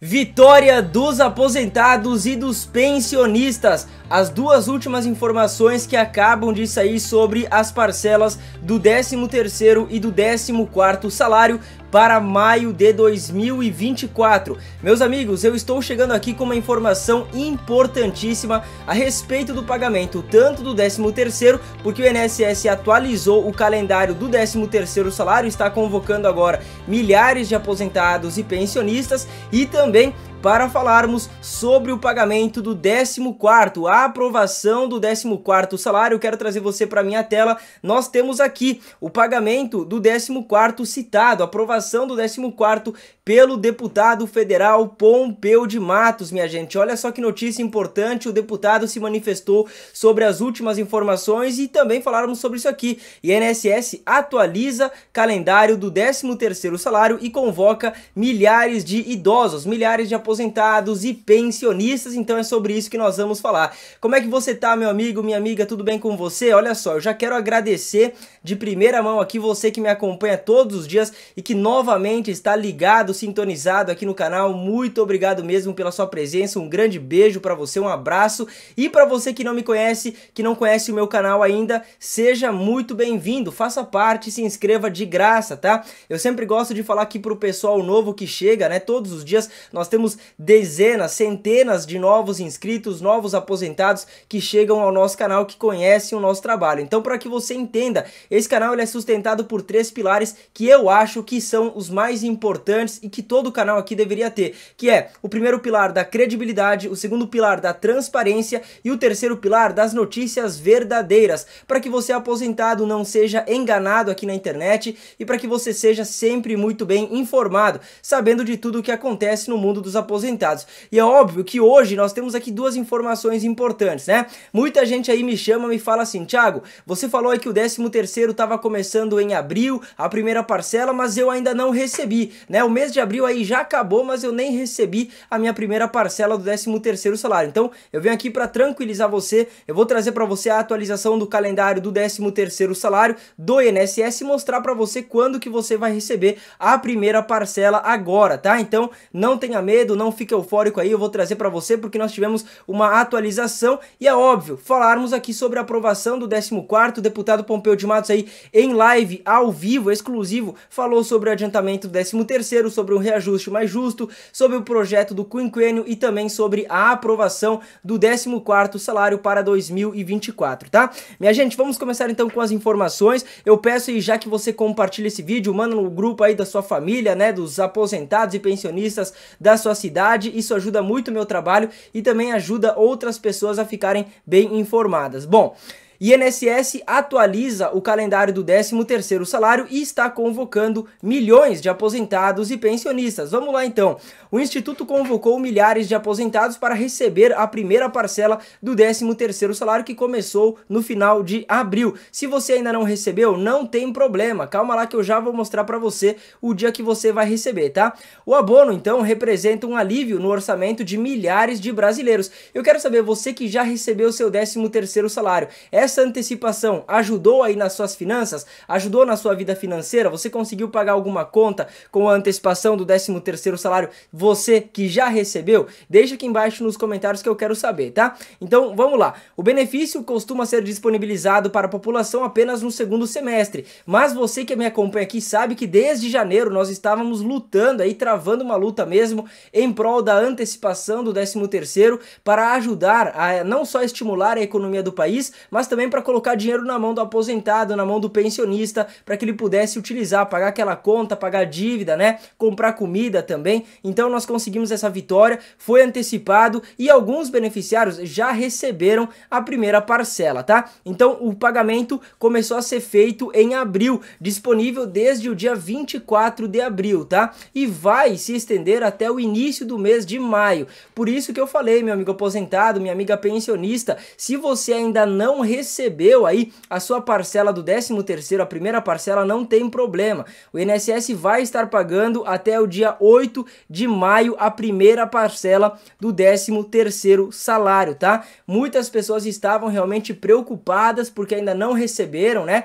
Vitória dos aposentados e dos pensionistas. As duas últimas informações que acabam de sair sobre as parcelas do 13º e do 14º salário para maio de 2024. Meus amigos, eu estou chegando aqui com uma informação importantíssima a respeito do pagamento tanto do 13º, porque o INSS atualizou o calendário do 13º salário, está convocando agora milhares de aposentados e pensionistas e também para falarmos sobre o pagamento do 14º, a aprovação do 14º salário. quero trazer você para minha tela. Nós temos aqui o pagamento do 14º citado, aprovação do 14º pelo deputado federal Pompeu de Matos, minha gente. Olha só que notícia importante, o deputado se manifestou sobre as últimas informações e também falarmos sobre isso aqui. INSS atualiza calendário do 13º salário e convoca milhares de idosos, milhares de aposentados e pensionistas, então é sobre isso que nós vamos falar. Como é que você tá, meu amigo, minha amiga? Tudo bem com você? Olha só, eu já quero agradecer de primeira mão aqui você que me acompanha todos os dias e que novamente está ligado, sintonizado aqui no canal. Muito obrigado mesmo pela sua presença. Um grande beijo para você, um abraço. E para você que não me conhece, que não conhece o meu canal ainda, seja muito bem-vindo. Faça parte, se inscreva de graça, tá? Eu sempre gosto de falar aqui pro pessoal novo que chega, né? Todos os dias nós temos dezenas, centenas de novos inscritos, novos aposentados que chegam ao nosso canal, que conhecem o nosso trabalho. Então, para que você entenda, esse canal ele é sustentado por três pilares que eu acho que são os mais importantes e que todo canal aqui deveria ter, que é o primeiro pilar da credibilidade, o segundo pilar da transparência e o terceiro pilar das notícias verdadeiras, para que você aposentado não seja enganado aqui na internet e para que você seja sempre muito bem informado, sabendo de tudo o que acontece no mundo dos aposentados aposentados. E é óbvio que hoje nós temos aqui duas informações importantes, né? Muita gente aí me chama e me fala assim, Thiago, você falou aí que o 13º estava começando em abril, a primeira parcela, mas eu ainda não recebi, né? O mês de abril aí já acabou, mas eu nem recebi a minha primeira parcela do 13º salário. Então, eu venho aqui para tranquilizar você, eu vou trazer para você a atualização do calendário do 13º salário do INSS e mostrar para você quando que você vai receber a primeira parcela agora, tá? Então, não tenha medo, não fica eufórico aí, eu vou trazer para você porque nós tivemos uma atualização e é óbvio, falarmos aqui sobre a aprovação do 14º, o deputado Pompeu de Matos aí em live, ao vivo, exclusivo, falou sobre o adiantamento do 13º, sobre um reajuste mais justo, sobre o projeto do quinquênio e também sobre a aprovação do 14º salário para 2024, tá? Minha gente, vamos começar então com as informações, eu peço aí já que você compartilha esse vídeo, manda no grupo aí da sua família, né, dos aposentados e pensionistas da sua cidade, isso ajuda muito o meu trabalho e também ajuda outras pessoas a ficarem bem informadas. Bom, INSS atualiza o calendário do 13º salário e está convocando milhões de aposentados e pensionistas. Vamos lá então. O instituto convocou milhares de aposentados para receber a primeira parcela do 13º salário que começou no final de abril. Se você ainda não recebeu, não tem problema. Calma lá que eu já vou mostrar para você o dia que você vai receber, tá? O abono então representa um alívio no orçamento de milhares de brasileiros. Eu quero saber você que já recebeu seu 13º salário. É essa antecipação ajudou aí nas suas finanças? Ajudou na sua vida financeira? Você conseguiu pagar alguma conta com a antecipação do 13º salário? Você que já recebeu? Deixa aqui embaixo nos comentários que eu quero saber, tá? Então, vamos lá. O benefício costuma ser disponibilizado para a população apenas no segundo semestre, mas você que me acompanha aqui sabe que desde janeiro nós estávamos lutando aí, travando uma luta mesmo em prol da antecipação do 13º para ajudar a não só estimular a economia do país, mas também também para colocar dinheiro na mão do aposentado, na mão do pensionista, para que ele pudesse utilizar, pagar aquela conta, pagar dívida, né? Comprar comida também. Então nós conseguimos essa vitória, foi antecipado e alguns beneficiários já receberam a primeira parcela, tá? Então o pagamento começou a ser feito em abril, disponível desde o dia 24 de abril, tá? E vai se estender até o início do mês de maio. Por isso que eu falei, meu amigo aposentado, minha amiga pensionista, se você ainda não recebeu recebeu aí a sua parcela do 13º, a primeira parcela, não tem problema. O INSS vai estar pagando até o dia 8 de maio a primeira parcela do 13º salário, tá? Muitas pessoas estavam realmente preocupadas porque ainda não receberam, né?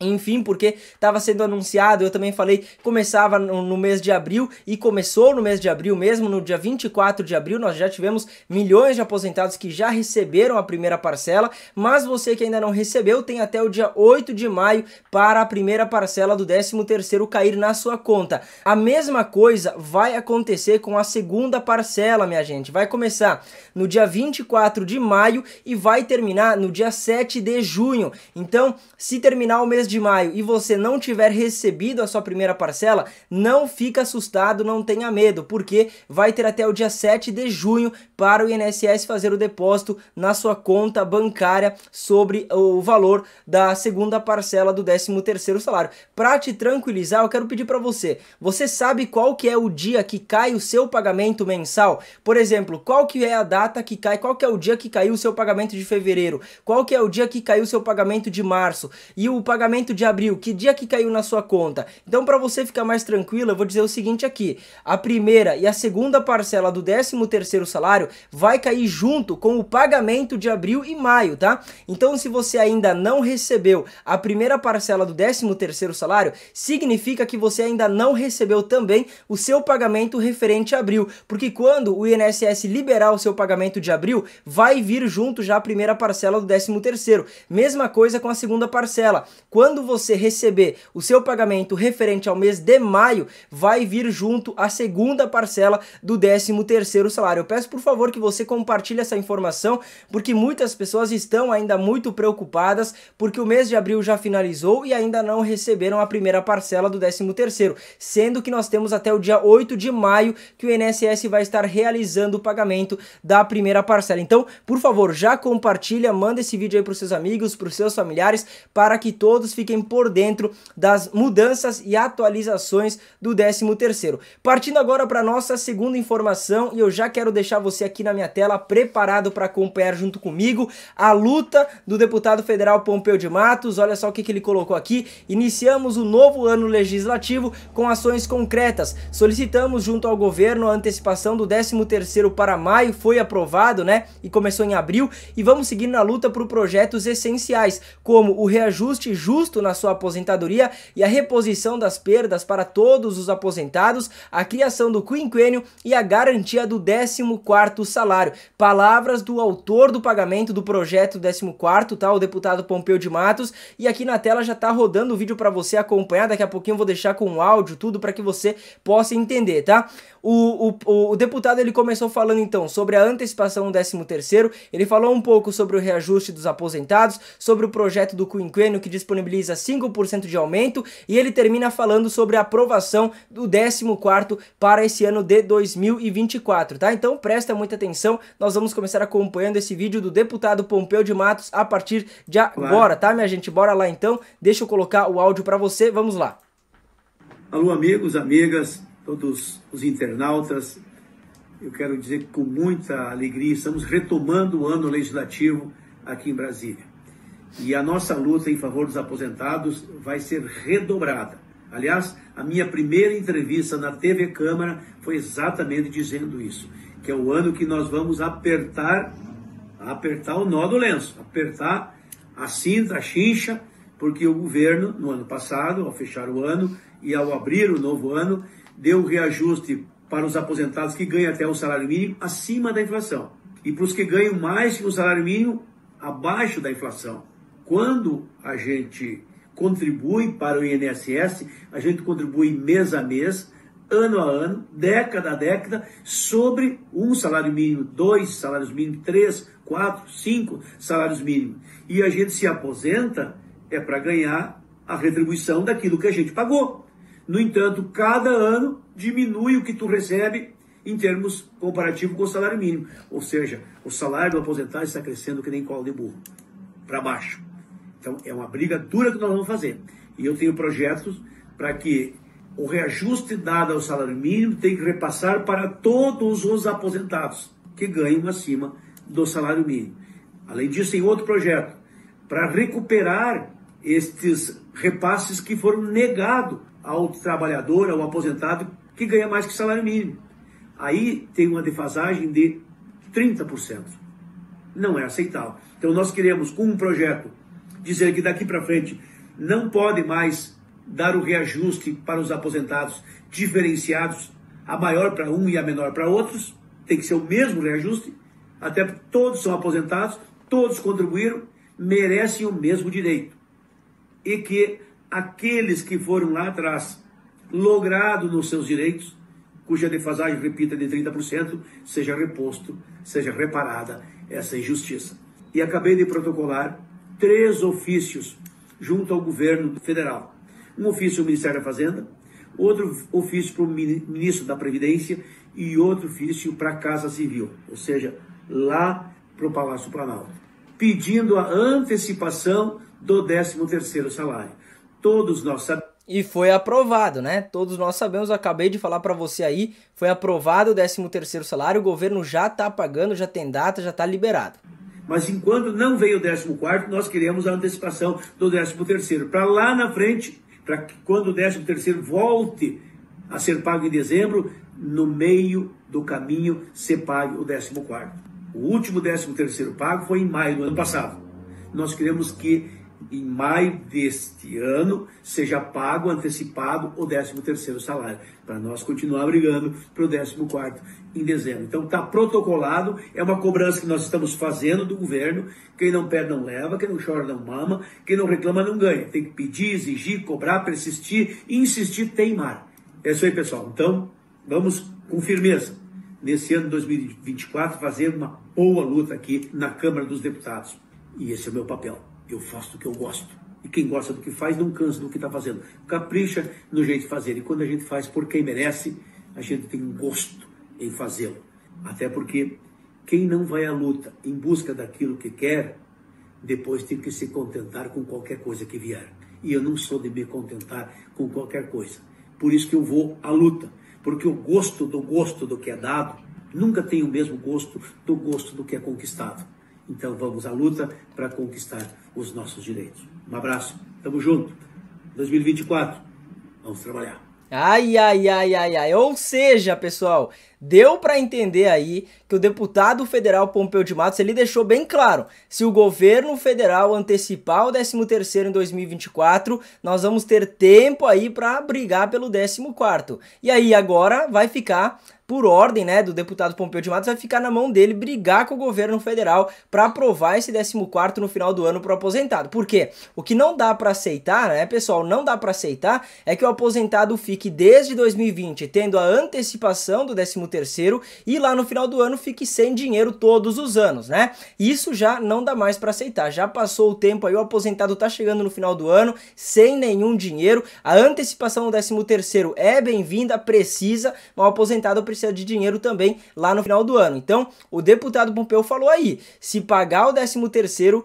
Enfim, porque estava sendo anunciado, eu também falei, começava no, no, mês de abril e começou no mês de abril mesmo, no dia 24 de abril, nós já tivemos milhões de aposentados que já receberam a primeira parcela, mas você que ainda não recebeu tem até o dia 8 de maio para a primeira parcela do 13º cair na sua conta. A mesma coisa vai acontecer com a segunda parcela, minha gente. Vai começar no dia 24 de maio e vai terminar no dia 7 de junho. Então, se terminar o mês de maio e você não tiver recebido a sua primeira parcela, não fica assustado, não tenha medo, porque vai ter até o dia 7 de junho para o INSS fazer o depósito na sua conta bancária sobre o valor da segunda parcela do 13º salário. Para te tranquilizar, eu quero pedir para você, você sabe qual que é o dia que cai o seu pagamento mensal? Por exemplo, qual que é a data que cai, qual que é o dia que caiu o seu pagamento de fevereiro? Qual que é o dia que caiu o seu pagamento de março? E o pagamento pagamento de abril, que dia que caiu na sua conta. Então, para você ficar mais tranquilo, eu vou dizer o seguinte aqui: a primeira e a segunda parcela do 13 terceiro salário vai cair junto com o pagamento de abril e maio, tá? Então, se você ainda não recebeu a primeira parcela do 13 terceiro salário, significa que você ainda não recebeu também o seu pagamento referente a abril, porque quando o INSS liberar o seu pagamento de abril, vai vir junto já a primeira parcela do 13 terceiro. Mesma coisa com a segunda parcela. Quando quando você receber o seu pagamento referente ao mês de maio, vai vir junto a segunda parcela do 13º salário. Eu peço por favor que você compartilhe essa informação, porque muitas pessoas estão ainda muito preocupadas, porque o mês de abril já finalizou e ainda não receberam a primeira parcela do 13º, sendo que nós temos até o dia 8 de maio que o INSS vai estar realizando o pagamento da primeira parcela. Então, por favor, já compartilha, manda esse vídeo aí para os seus amigos, para os seus familiares, para que todos fiquem por dentro das mudanças e atualizações do 13º. Partindo agora para nossa segunda informação e eu já quero deixar você aqui na minha tela preparado para acompanhar junto comigo a luta do deputado federal Pompeu de Matos. Olha só o que, que ele colocou aqui. Iniciamos o novo ano legislativo com ações concretas. Solicitamos junto ao governo a antecipação do 13º para maio, foi aprovado, né? E começou em abril e vamos seguir na luta por projetos essenciais, como o reajuste justo justo na sua aposentadoria e a reposição das perdas para todos os aposentados, a criação do quinquênio e a garantia do 14º salário. Palavras do autor do pagamento do projeto 14º, tá? O deputado Pompeu de Matos. E aqui na tela já tá rodando o vídeo para você acompanhar. Daqui a pouquinho eu vou deixar com o áudio tudo para que você possa entender, tá? O, o, o deputado ele começou falando então sobre a antecipação do 13º, ele falou um pouco sobre o reajuste dos aposentados, sobre o projeto do quinquênio que disponibiliza contabiliza 5% de aumento e ele termina falando sobre a aprovação do 14 para esse ano de 2024, tá? Então presta muita atenção, nós vamos começar acompanhando esse vídeo do deputado Pompeu de Matos a partir de agora, claro. tá minha gente? Bora lá então, deixa eu colocar o áudio para você, vamos lá. Alô amigos, amigas, todos os internautas, eu quero dizer que com muita alegria estamos retomando o ano legislativo aqui em Brasília. E a nossa luta em favor dos aposentados vai ser redobrada. Aliás, a minha primeira entrevista na TV Câmara foi exatamente dizendo isso, que é o ano que nós vamos apertar, apertar o nó do lenço, apertar a cinta, a chincha, porque o governo, no ano passado, ao fechar o ano e ao abrir o novo ano, deu reajuste para os aposentados que ganham até o salário mínimo acima da inflação e para os que ganham mais que o salário mínimo abaixo da inflação quando a gente contribui para o INSS, a gente contribui mês a mês, ano a ano, década a década, sobre um salário mínimo, dois salários mínimos, três, quatro, cinco salários mínimos. E a gente se aposenta é para ganhar a retribuição daquilo que a gente pagou. No entanto, cada ano diminui o que tu recebe em termos comparativo com o salário mínimo. Ou seja, o salário do aposentado está crescendo que nem cola de burro, para baixo. Então, é uma briga dura que nós vamos fazer. E eu tenho projetos para que o reajuste dado ao salário mínimo tem que repassar para todos os aposentados que ganham acima do salário mínimo. Além disso, tem outro projeto para recuperar estes repasses que foram negados ao trabalhador, ao aposentado que ganha mais que salário mínimo. Aí tem uma defasagem de 30%. Não é aceitável. Então nós queremos, com um projeto dizer que daqui para frente não pode mais dar o reajuste para os aposentados diferenciados, a maior para um e a menor para outros, tem que ser o mesmo reajuste, até porque todos são aposentados, todos contribuíram, merecem o mesmo direito. E que aqueles que foram lá atrás logrado nos seus direitos, cuja defasagem, repita, de 30%, seja reposto, seja reparada essa injustiça. E acabei de protocolar três ofícios junto ao governo federal. Um ofício ao Ministério da Fazenda, outro ofício para o ministro da Previdência e outro ofício para a Casa Civil, ou seja, lá para o Palácio Planalto, pedindo a antecipação do 13º salário. Todos nós sabemos e foi aprovado, né? Todos nós sabemos, acabei de falar para você aí, foi aprovado o 13º salário, o governo já está pagando, já tem data, já está liberado. Mas enquanto não veio o 14, nós queremos a antecipação do 13. Para lá na frente, para que quando o 13 volte a ser pago em dezembro, no meio do caminho se pague o 14. O último 13 pago foi em maio do ano passado. Nós queremos que em maio deste ano seja pago antecipado o 13º salário, para nós continuar brigando para o 14º em dezembro. Então está protocolado, é uma cobrança que nós estamos fazendo do governo, quem não perde não leva, quem não chora não mama, quem não reclama não ganha. Tem que pedir, exigir, cobrar, persistir, insistir, teimar. É isso aí, pessoal. Então, vamos com firmeza nesse ano 2024 fazer uma boa luta aqui na Câmara dos Deputados. E esse é o meu papel. Eu faço do que eu gosto. E quem gosta do que faz não cansa do que está fazendo. Capricha no jeito de fazer. E quando a gente faz por quem merece, a gente tem um gosto em fazê-lo. Até porque quem não vai à luta em busca daquilo que quer, depois tem que se contentar com qualquer coisa que vier. E eu não sou de me contentar com qualquer coisa. Por isso que eu vou à luta. Porque o gosto do gosto do que é dado nunca tem o mesmo gosto do gosto do que é conquistado. Então vamos à luta para conquistar os nossos direitos. Um abraço, tamo junto. 2024, vamos trabalhar. Ai, ai, ai, ai, ai. Ou seja, pessoal, Deu para entender aí que o deputado federal Pompeu de Matos ele deixou bem claro, se o governo federal antecipar o 13º em 2024, nós vamos ter tempo aí para brigar pelo 14º. E aí agora vai ficar por ordem, né, do deputado Pompeu de Matos vai ficar na mão dele brigar com o governo federal para aprovar esse 14º no final do ano pro aposentado. Por quê? O que não dá para aceitar, né, pessoal, não dá para aceitar é que o aposentado fique desde 2020 tendo a antecipação do 13 terceiro e lá no final do ano fique sem dinheiro todos os anos, né? Isso já não dá mais para aceitar. Já passou o tempo aí, o aposentado tá chegando no final do ano sem nenhum dinheiro. A antecipação do décimo terceiro é bem-vinda, precisa, mas o aposentado precisa de dinheiro também lá no final do ano. Então, o deputado Pompeu falou aí, se pagar o décimo terceiro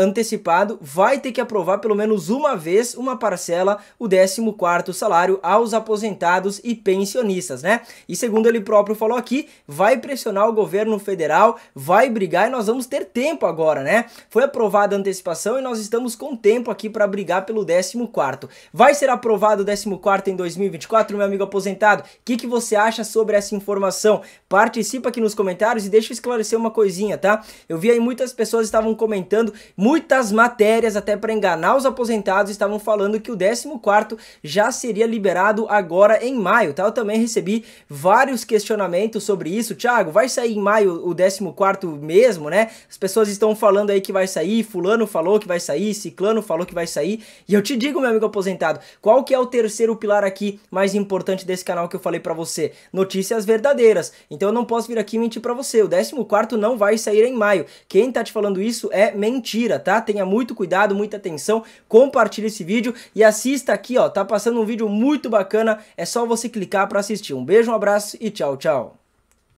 antecipado, vai ter que aprovar pelo menos uma vez uma parcela, o décimo quarto salário aos aposentados e pensionistas, né? E segundo ele próprio próprio falou aqui, vai pressionar o governo federal, vai brigar e nós vamos ter tempo agora, né? Foi aprovada a antecipação e nós estamos com tempo aqui para brigar pelo 14 Vai ser aprovado o 14 em 2024, meu amigo aposentado? O que, que você acha sobre essa informação? Participa aqui nos comentários e deixa eu esclarecer uma coisinha, tá? Eu vi aí muitas pessoas estavam comentando, muitas matérias até para enganar os aposentados, estavam falando que o 14 já seria liberado agora em maio, tá? Eu também recebi vários questionamentos posicionamento sobre isso. Thiago, vai sair em maio o 14 mesmo, né? As pessoas estão falando aí que vai sair, fulano falou que vai sair, ciclano falou que vai sair. E eu te digo, meu amigo aposentado, qual que é o terceiro pilar aqui mais importante desse canal que eu falei para você? Notícias verdadeiras. Então eu não posso vir aqui mentir para você. O 14 não vai sair em maio. Quem tá te falando isso é mentira, tá? Tenha muito cuidado, muita atenção. Compartilhe esse vídeo e assista aqui, ó. Tá passando um vídeo muito bacana. É só você clicar para assistir. Um beijo, um abraço e tchau, tchau tchau.